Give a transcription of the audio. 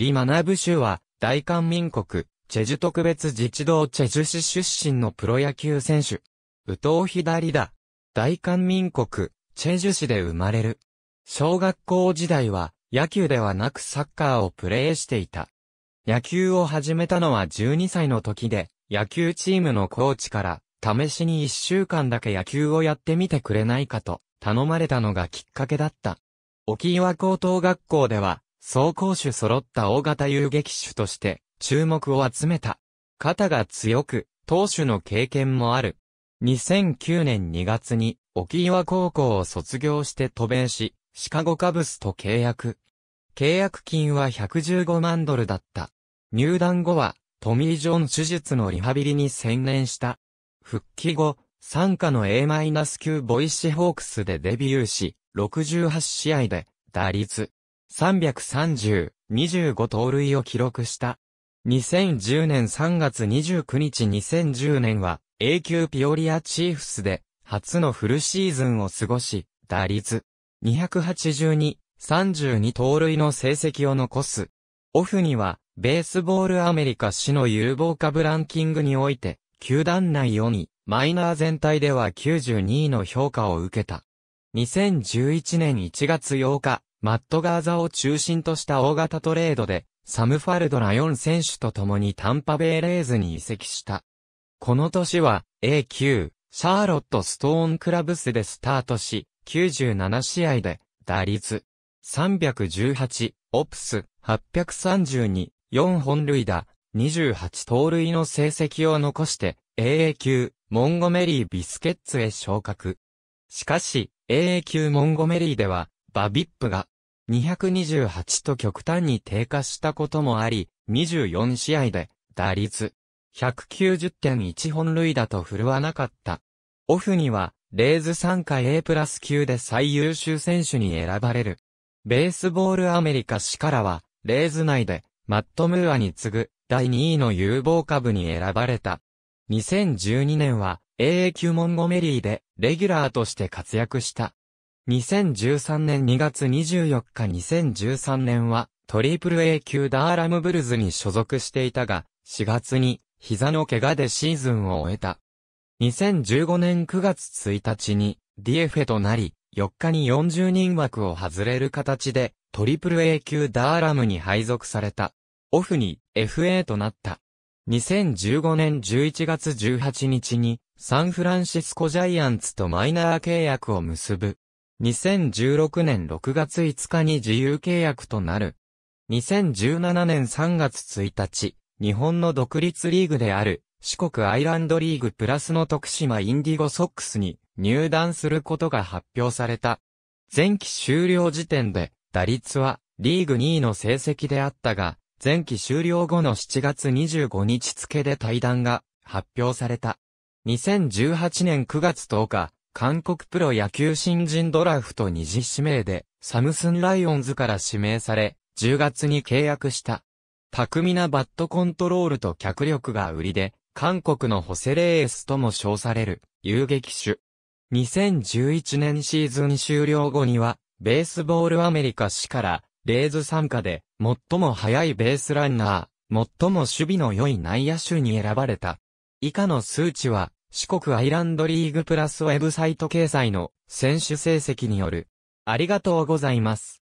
リマナブ州は、大韓民国、チェジュ特別自治道チェジュ市出身のプロ野球選手。宇藤左だ。大韓民国、チェジュ市で生まれる。小学校時代は、野球ではなくサッカーをプレーしていた。野球を始めたのは12歳の時で、野球チームのコーチから、試しに1週間だけ野球をやってみてくれないかと、頼まれたのがきっかけだった。沖岩高等学校では、走攻手揃った大型遊撃手として注目を集めた。肩が強く、投手の経験もある。2009年2月に沖岩高校を卒業して渡米し、シカゴカブスと契約。契約金は115万ドルだった。入団後はトミー・ジョン手術のリハビリに専念した。復帰後、参加の A-9 ボイシホークスでデビューし、68試合で打率330、25盗塁を記録した。2010年3月29日2010年は A 級ピオリアチーフスで初のフルシーズンを過ごし、打率282、32盗塁の成績を残す。オフには、ベースボールアメリカ市の有望株ランキングにおいて、球団内4位、マイナー全体では92位の評価を受けた。2011年1月8日、マット・ガーザを中心とした大型トレードで、サム・ファルドら4選手と共にタンパベイ・レーズに移籍した。この年は A 級、シャーロット・ストーン・クラブスでスタートし、97試合で、打率、318、オプス、832、4本塁打、28盗塁の成績を残して、AA 級、モンゴメリー・ビスケッツへ昇格。しかし、AA 級モンゴメリーでは、バビップが228と極端に低下したこともあり、24試合で打率190.1本塁打と振るわなかった。オフには、レーズ参加 A プラス級で最優秀選手に選ばれる。ベースボールアメリカ市からは、レーズ内で、マット・ムーアに次ぐ、第2位の有望株に選ばれた。2012年は、AA 級モンゴメリーで、レギュラーとして活躍した。2013年2月24日2013年は、トリプル A 級ダーラムブルズに所属していたが、4月に膝の怪我でシーズンを終えた。2015年9月1日にディエフェとなり、4日に40人枠を外れる形で、トリプル A 級ダーラムに配属された。オフに FA となった。2015年11月18日に、サンフランシスコジャイアンツとマイナー契約を結ぶ。2016年6月5日に自由契約となる。2017年3月1日、日本の独立リーグである、四国アイランドリーグプラスの徳島インディゴソックスに入団することが発表された。前期終了時点で、打率はリーグ2位の成績であったが、前期終了後の7月25日付で退団が発表された。2018年9月10日、韓国プロ野球新人ドラフト二次指名で、サムスンライオンズから指名され、10月に契約した。巧みなバットコントロールと脚力が売りで、韓国のホセレースとも称される、遊撃手。2011年シーズン終了後には、ベースボールアメリカ市から、レーズ参加で、最も速いベースランナー、最も守備の良い内野手に選ばれた。以下の数値は、四国アイランドリーグプラスウェブサイト掲載の選手成績による。ありがとうございます。